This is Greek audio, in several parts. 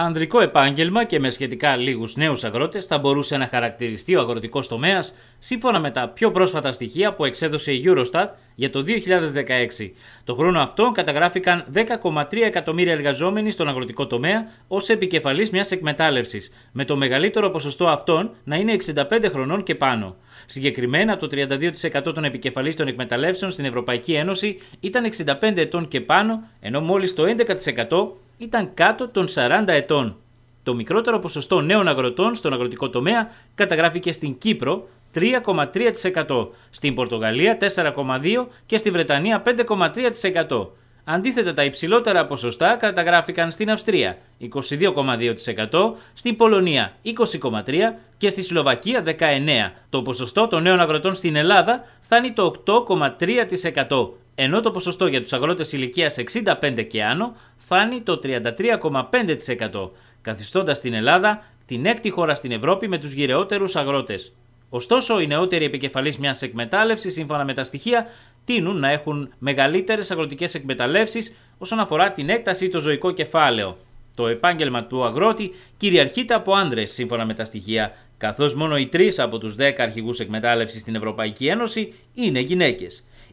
ανδρικό επάγγελμα και με σχετικά λίγους νέους αγρότες θα μπορούσε να χαρακτηριστεί ο αγροτικός τομέας σύμφωνα με τα πιο πρόσφατα στοιχεία που εξέδωσε η Eurostat για το 2016. Το χρόνο αυτό καταγράφηκαν 10,3 εκατομμύρια εργαζόμενοι στον αγροτικό τομέα ως επικεφαλής μιας εκμετάλλευσης, με το μεγαλύτερο ποσοστό αυτών να είναι 65 χρονών και πάνω. Συγκεκριμένα, το 32% των επικεφαλής των εκμεταλλεύσεων στην Ευρωπαϊκή Ένωση ήταν 65 ετών και πάνω, ενώ μόλις το 11% ήταν κάτω των 40 ετών. Το μικρότερο ποσοστό νέων αγροτών στον αγροτικό τομέα καταγράφηκε στην Κύπρο 3,3%, στην Πορτογαλία 4,2% και στη Βρετανία 5,3%. Αντίθετα, τα υψηλότερα ποσοστά καταγράφηκαν στην Αυστρία 22,2%, στην Πολωνία 20,3% και στη Σλοβακία 19%. Το ποσοστό των νέων αγροτών στην Ελλάδα φτάνει το 8,3%, ενώ το ποσοστό για τους αγρότες ηλικίας 65 και άνω φτάνει το 33,5%, καθιστώντας την Ελλάδα την έκτη χώρα στην Ευρώπη με τους γυρεότερους αγρότες. Ωστόσο, οι νεότεροι επικεφαλείς μιας εκμετάλλευσης, σύμφωνα με τα στοιχεία, τείνουν να έχουν μεγαλύτερες αγροτικές εκμεταλλεύσεις όσον αφορά την έκταση ή το ζωικό κεφάλαιο. Το επάγγελμα του αγρότη κυριαρχείται από άντρες, σύμφωνα με τα στοιχεία, καθώς μόνο οι τρεις από τους 10 αρχηγούς εκμετάλλευσης στην Ευρωπαϊκή Ένωση είναι γυναίκες.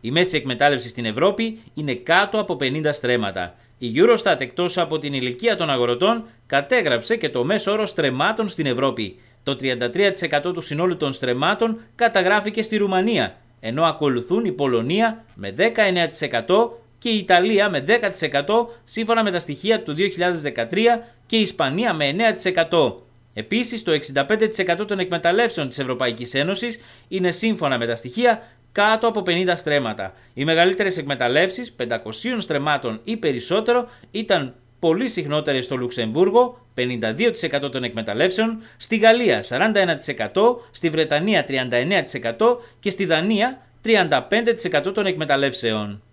Η μέση εκμετάλλευση στην Ευρώπη είναι κάτω από 50 στρέμματα. Η Eurostat εκτός από την ηλικία των αγροτών κατέγραψε και το μέσο όρο στρεμάτων στην Ευρώπη. Το 33% του συνόλου των στρεμάτων καταγράφηκε στη Ρουμανία, ενώ ακολουθούν η Πολωνία με 19% και η Ιταλία με 10% σύμφωνα με τα στοιχεία του 2013 και η Ισπανία με 9%. Επίσης, το 65% των εκμεταλλεύσεων της Ευρωπαϊκής Ένωσης είναι σύμφωνα με τα στοιχεία κάτω από 50 στρέμματα. Οι μεγαλύτερες εκμεταλλεύσεις 500 στρεμάτων ή περισσότερο ήταν πολύ συχνότερες στο Λουξεμβούργο 52% των εκμεταλλεύσεων, στη Γαλλία 41%, στη Βρετανία 39% και στη Δανία 35% των εκμεταλλεύσεων.